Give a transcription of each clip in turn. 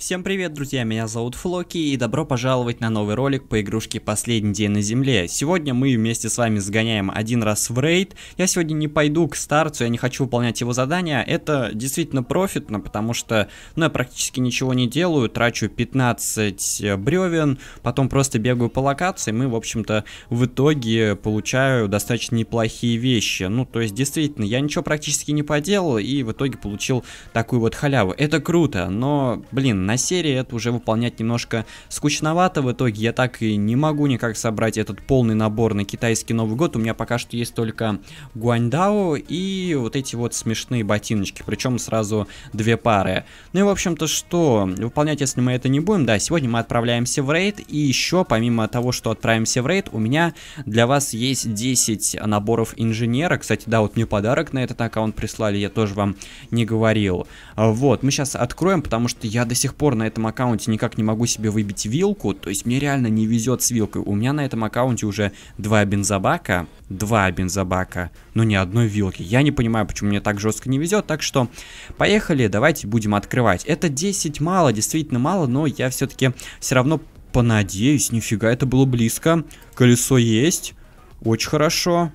Всем привет, друзья, меня зовут Флоки, и добро пожаловать на новый ролик по игрушке «Последний день на земле». Сегодня мы вместе с вами сгоняем один раз в рейд. Я сегодня не пойду к старцу, я не хочу выполнять его задания. Это действительно профитно, потому что, ну, я практически ничего не делаю, трачу 15 э, бревен, потом просто бегаю по локации, мы, в общем-то, в итоге получаю достаточно неплохие вещи. Ну, то есть, действительно, я ничего практически не поделал, и в итоге получил такую вот халяву. Это круто, но, блин, на серии, это уже выполнять немножко скучновато. В итоге я так и не могу никак собрать этот полный набор на китайский Новый год. У меня пока что есть только Гуандао и вот эти вот смешные ботиночки, причем сразу две пары. Ну и в общем-то что, выполнять если мы это не будем, да, сегодня мы отправляемся в рейд и еще помимо того, что отправимся в рейд, у меня для вас есть 10 наборов инженера. Кстати, да, вот мне подарок на этот аккаунт прислали, я тоже вам не говорил. Вот, мы сейчас откроем, потому что я до сих пор на этом аккаунте никак не могу себе выбить вилку, то есть мне реально не везет с вилкой. У меня на этом аккаунте уже два бензобака, два бензобака, но ни одной вилки. Я не понимаю, почему мне так жестко не везет, так что поехали, давайте будем открывать. Это 10 мало, действительно мало, но я все-таки все равно понадеюсь, нифига, это было близко. Колесо есть, очень хорошо.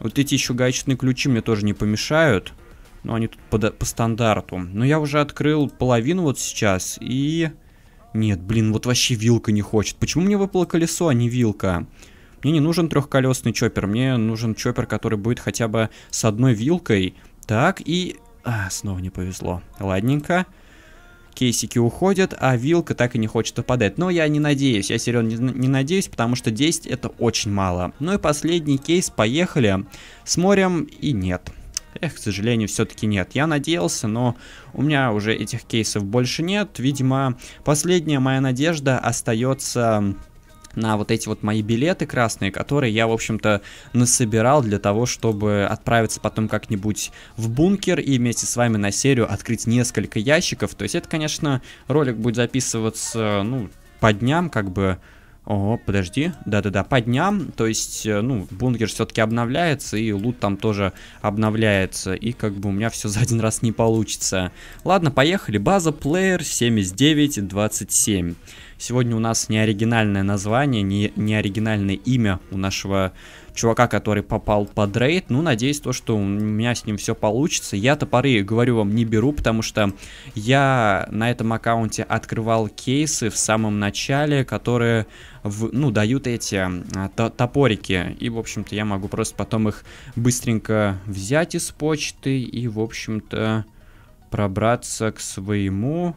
Вот эти еще гаечные ключи мне тоже не помешают. Но они тут по, по стандарту. Но я уже открыл половину вот сейчас, и... Нет, блин, вот вообще вилка не хочет. Почему мне выпало колесо, а не вилка? Мне не нужен трехколесный чоппер, мне нужен чоппер, который будет хотя бы с одной вилкой. Так, и... А, снова не повезло. Ладненько. Кейсики уходят, а вилка так и не хочет выпадать. Но я не надеюсь, я серьезно не, не надеюсь, потому что 10 это очень мало. Ну и последний кейс, поехали. Смотрим и нет. Эх, к сожалению, все-таки нет. Я надеялся, но у меня уже этих кейсов больше нет. Видимо, последняя моя надежда остается на вот эти вот мои билеты красные, которые я, в общем-то, насобирал для того, чтобы отправиться потом как-нибудь в бункер и вместе с вами на серию открыть несколько ящиков. То есть это, конечно, ролик будет записываться, ну, по дням, как бы о, подожди, да-да-да, по дням, то есть, э, ну, бункер все-таки обновляется, и лут там тоже обновляется, и как бы у меня все за один раз не получится. Ладно, поехали, база плеер 7927. Сегодня у нас не оригинальное название, не, не оригинальное имя у нашего чувака, который попал под рейд. Ну, надеюсь, то, что у меня с ним все получится. Я топоры, говорю вам, не беру, потому что я на этом аккаунте открывал кейсы в самом начале, которые, в, ну, дают эти а, то топорики. И, в общем-то, я могу просто потом их быстренько взять из почты и, в общем-то, пробраться к своему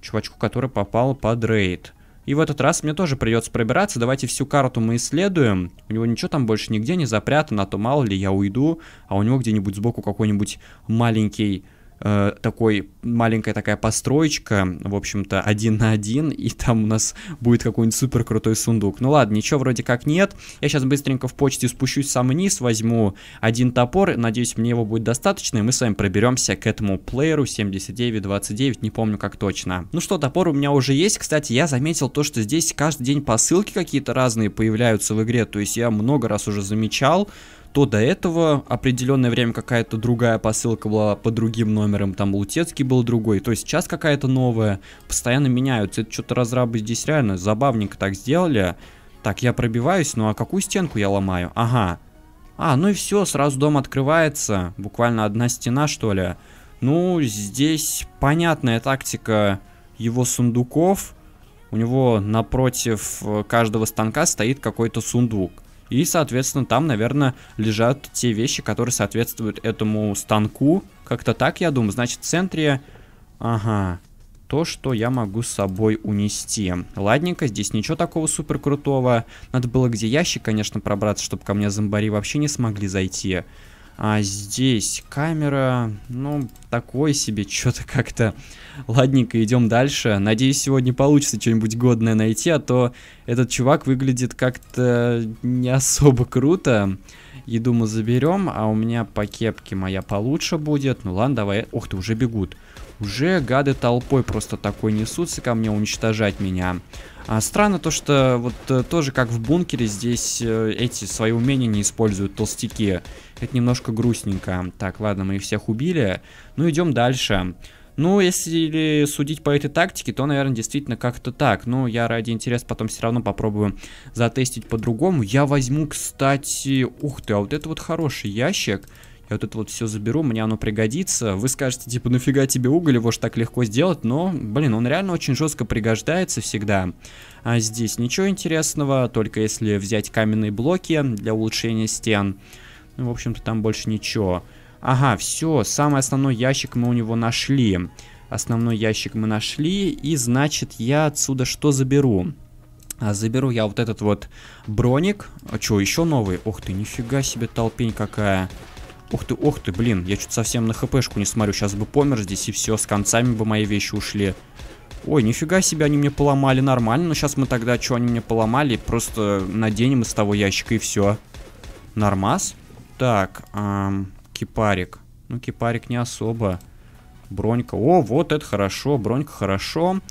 чувачку, который попал под рейд. И в этот раз мне тоже придется пробираться. Давайте всю карту мы исследуем. У него ничего там больше нигде не запрятано, а то мало ли я уйду, а у него где-нибудь сбоку какой-нибудь маленький Э, такой маленькая такая построечка, в общем-то, один на один, и там у нас будет какой-нибудь супер крутой сундук. Ну ладно, ничего вроде как нет. Я сейчас быстренько в почте спущусь сам вниз, возьму один топор, надеюсь, мне его будет достаточно, и мы с вами проберемся к этому плееру 7929, не помню как точно. Ну что, топор у меня уже есть, кстати, я заметил то, что здесь каждый день посылки какие-то разные появляются в игре, то есть я много раз уже замечал, то до этого определенное время какая-то другая посылка была по другим номерам, там Лутецкий был другой, то есть сейчас какая-то новая, постоянно меняются, это что-то разрабы здесь реально забавненько так сделали. Так, я пробиваюсь, ну а какую стенку я ломаю? Ага. А, ну и все, сразу дом открывается, буквально одна стена что ли. Ну, здесь понятная тактика его сундуков. У него напротив э, каждого станка стоит какой-то сундук. И, соответственно, там, наверное, лежат те вещи, которые соответствуют этому станку. Как-то так, я думаю. Значит, в центре... Ага. То, что я могу с собой унести. Ладненько, здесь ничего такого супер крутого. Надо было где ящик, конечно, пробраться, чтобы ко мне зомбари вообще не смогли зайти. А здесь камера, ну, такой себе, что-то как-то... Ладненько, идем дальше. Надеюсь, сегодня получится что-нибудь годное найти, а то этот чувак выглядит как-то не особо круто. Еду мы заберем, а у меня по кепке моя получше будет. Ну ладно, давай. Ох ты, уже бегут. Уже гады толпой просто такой несутся ко мне уничтожать меня. А, странно то, что вот э, тоже как в бункере здесь э, эти свои умения не используют толстяки. Это немножко грустненько. Так, ладно, мы их всех убили. Ну, идем дальше. Ну, если судить по этой тактике, то, наверное, действительно как-то так. Но я ради интереса потом все равно попробую затестить по-другому. Я возьму, кстати... Ух ты, а вот это вот хороший ящик я вот это вот все заберу, мне оно пригодится. Вы скажете, типа, нафига тебе уголь, его же так легко сделать, но, блин, он реально очень жестко пригождается всегда. А здесь ничего интересного, только если взять каменные блоки для улучшения стен. Ну, в общем-то, там больше ничего. Ага, все, самый основной ящик мы у него нашли. Основной ящик мы нашли, и значит, я отсюда что заберу? А, заберу я вот этот вот броник. А что, еще новый? Ох ты, нифига себе толпень какая. Ух ты, ух ты, блин, я что-то совсем на хпшку не смотрю. Сейчас бы помер здесь и все, с концами бы мои вещи ушли. Ой, нифига себе, они мне поломали нормально. Но сейчас мы тогда, что они мне поломали, просто наденем из того ящика и все. Нормас? Так, эм, кипарик. Ну, кипарик не особо. Бронька. О, вот это хорошо, бронька хорошо. Хорошо.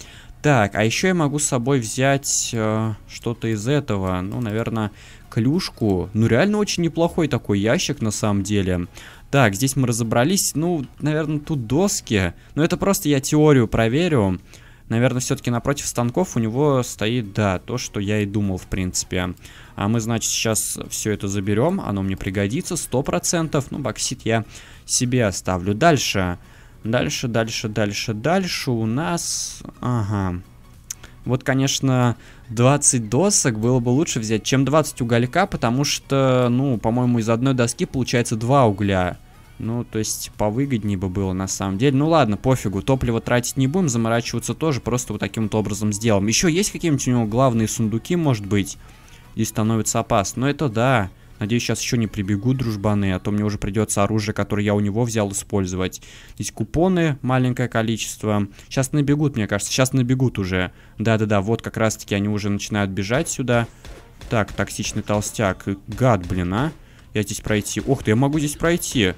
Так, а еще я могу с собой взять э, что-то из этого. Ну, наверное, клюшку. Ну, реально очень неплохой такой ящик на самом деле. Так, здесь мы разобрались. Ну, наверное, тут доски. Но это просто я теорию проверю. Наверное, все-таки напротив станков у него стоит, да, то, что я и думал, в принципе. А мы, значит, сейчас все это заберем. Оно мне пригодится, 100%. Ну, боксит я себе оставлю. Дальше. Дальше. Дальше, дальше, дальше, дальше у нас... Ага. Вот, конечно, 20 досок было бы лучше взять, чем 20 уголька, потому что, ну, по-моему, из одной доски получается 2 угля. Ну, то есть, повыгоднее бы было на самом деле. Ну ладно, пофигу, топливо тратить не будем, заморачиваться тоже, просто вот таким вот образом сделаем. Еще есть какие-нибудь у него главные сундуки, может быть? И становится опасно. Но это да. Надеюсь, сейчас еще не прибегут дружбаны, а то мне уже придется оружие, которое я у него взял, использовать. Здесь купоны, маленькое количество. Сейчас набегут, мне кажется, сейчас набегут уже. Да-да-да, вот как раз-таки они уже начинают бежать сюда. Так, токсичный толстяк. Гад, блин, а. Я здесь пройти. Ох ты, я могу здесь пройти.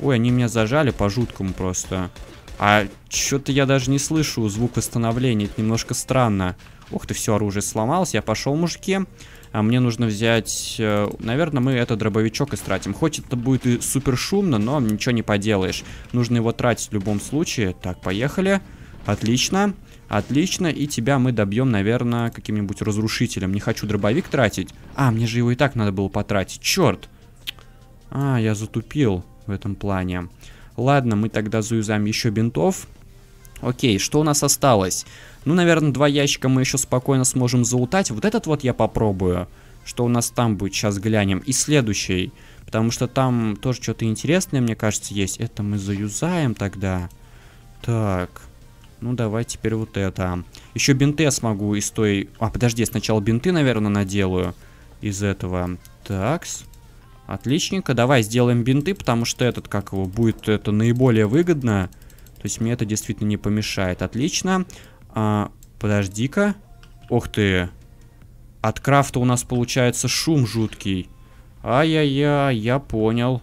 Ой, они меня зажали по-жуткому просто. А что-то я даже не слышу звук восстановления, это немножко странно. Ух ты, все, оружие сломалось, я пошел, мужики. А мне нужно взять... Э, наверное, мы этот дробовичок истратим. Хоть это будет и супер шумно, но ничего не поделаешь. Нужно его тратить в любом случае. Так, поехали. Отлично. Отлично, и тебя мы добьем, наверное, каким-нибудь разрушителем. Не хочу дробовик тратить. А, мне же его и так надо было потратить. Черт! А, я затупил в этом плане. Ладно, мы тогда заюзаем еще бинтов. Окей, что у нас осталось? Ну, наверное, два ящика мы еще спокойно сможем заутать. Вот этот вот я попробую. Что у нас там будет, сейчас глянем. И следующий. Потому что там тоже что-то интересное, мне кажется, есть. Это мы заюзаем тогда. Так. Ну, давай теперь вот это. Еще бинты я смогу из той... А, подожди, сначала бинты, наверное, наделаю из этого. Такс. Отличненько, давай сделаем бинты, потому что этот, как его, будет это наиболее выгодно. То есть мне это действительно не помешает. Отлично. А, Подожди-ка. Ох ты. От крафта у нас получается шум жуткий. Ай-яй-яй, я понял.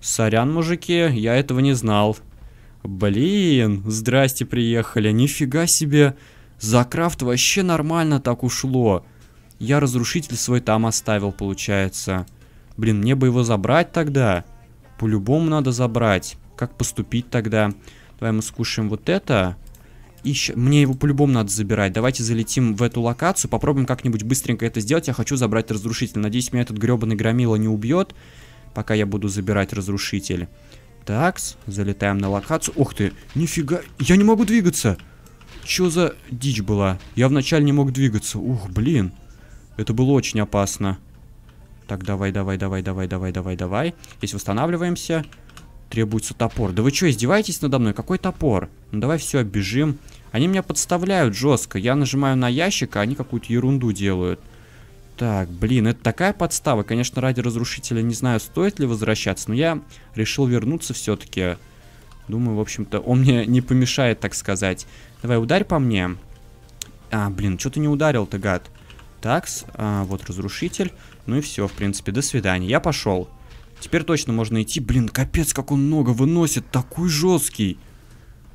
Сорян, мужики, я этого не знал. Блин, здрасте приехали, нифига себе. За крафт вообще нормально так ушло. Я разрушитель свой там оставил, получается. Блин, мне бы его забрать тогда. По-любому надо забрать. Как поступить тогда? Давай мы скушаем вот это. И мне его по-любому надо забирать. Давайте залетим в эту локацию. Попробуем как-нибудь быстренько это сделать. Я хочу забрать разрушитель. Надеюсь, меня этот гребаный громила не убьет. Пока я буду забирать разрушитель. Так, залетаем на локацию. Ух ты, нифига, я не могу двигаться. Чё за дичь была? Я вначале не мог двигаться. Ух, блин. Это было очень опасно. Так, давай, давай, давай, давай, давай, давай, давай. Здесь восстанавливаемся. Требуется топор. Да вы что, издеваетесь надо мной? Какой топор? Ну давай все, бежим. Они меня подставляют жестко. Я нажимаю на ящик, а они какую-то ерунду делают. Так, блин, это такая подстава. Конечно, ради разрушителя не знаю, стоит ли возвращаться, но я решил вернуться все-таки. Думаю, в общем-то, он мне не помешает, так сказать. Давай, ударь по мне. А, блин, что ты не ударил-то, гад? Такс, а, вот разрушитель. Ну и все, в принципе, до свидания. Я пошел. Теперь точно можно идти. Блин, капец, как он много выносит. Такой жесткий.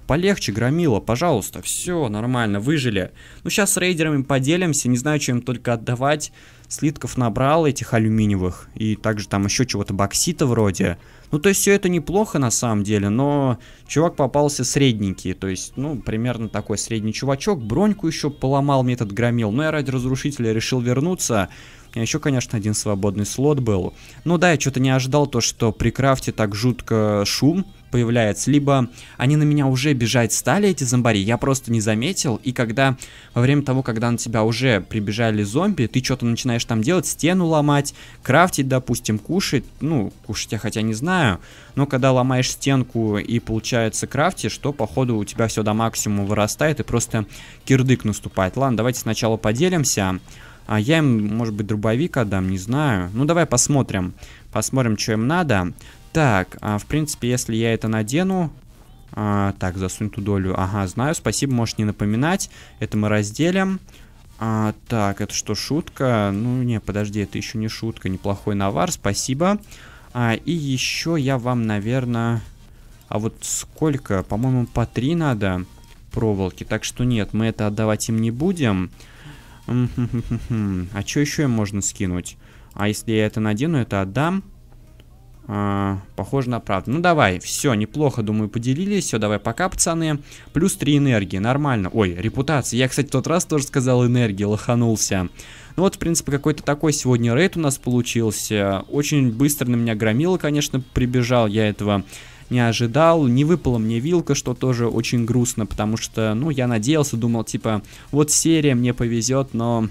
Полегче, громила, пожалуйста. Все, нормально, выжили. Ну, сейчас с рейдерами поделимся. Не знаю, чем только отдавать слитков набрал этих алюминиевых, и также там еще чего-то боксита вроде. Ну, то есть все это неплохо на самом деле, но чувак попался средненький, то есть, ну, примерно такой средний чувачок. Броньку еще поломал мне этот громил, но я ради разрушителя решил вернуться. А еще, конечно, один свободный слот был. Ну да, я что-то не ожидал то, что при крафте так жутко шум, появляется. Либо они на меня уже бежать стали, эти зомбари, я просто не заметил. И когда во время того, когда на тебя уже прибежали зомби, ты что-то начинаешь там делать, стену ломать, крафтить, допустим, кушать. Ну, кушать я хотя не знаю. Но когда ломаешь стенку и получается крафтишь, то походу у тебя все до максимума вырастает и просто кирдык наступает. Ладно, давайте сначала поделимся. А я им, может быть, дробовик отдам, не знаю. Ну, давай посмотрим. Посмотрим, что им надо. Так, а, в принципе, если я это надену... А, так, засунь ту долю. Ага, знаю, спасибо, можешь не напоминать. Это мы разделим. А, так, это что, шутка? Ну, не, подожди, это еще не шутка. Неплохой навар, спасибо. А, и еще я вам, наверное... А вот сколько? По-моему, по три надо проволоки. Так что нет, мы это отдавать им не будем. Хм, хм, хм, а что еще им можно скинуть? А если я это надену, это отдам. А, похоже на правду. Ну давай, все, неплохо, думаю, поделились. Все, давай, пока, пацаны. Плюс 3 энергии, нормально. Ой, репутация. Я, кстати, в тот раз тоже сказал энергии, лоханулся. Ну вот, в принципе, какой-то такой сегодня рейд у нас получился. Очень быстро на меня громило, конечно, прибежал. Я этого не ожидал, не выпала мне вилка, что тоже очень грустно, потому что, ну, я надеялся, думал, типа, вот серия, мне повезет, но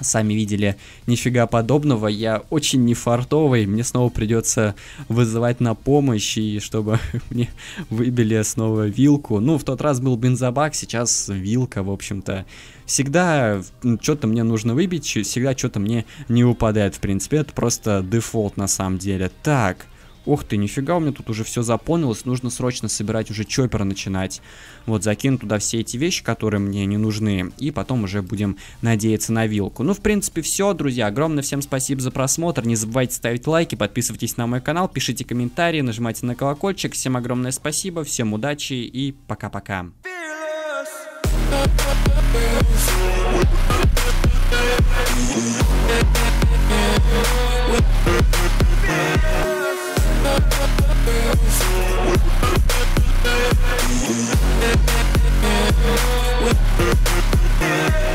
сами видели нифига подобного. Я очень нефартовый, мне снова придется вызывать на помощь, и чтобы мне выбили снова вилку. Ну, в тот раз был бензобак, сейчас вилка, в общем-то. Всегда что-то мне нужно выбить, всегда что-то мне не упадает, в принципе. Это просто дефолт на самом деле. Так, Ух ты, нифига, у меня тут уже все заполнилось, нужно срочно собирать уже чоппер начинать. Вот, закину туда все эти вещи, которые мне не нужны, и потом уже будем надеяться на вилку. Ну, в принципе, все, друзья, огромное всем спасибо за просмотр, не забывайте ставить лайки, подписывайтесь на мой канал, пишите комментарии, нажимайте на колокольчик, всем огромное спасибо, всем удачи и пока-пока. We'll be right back. Yeah.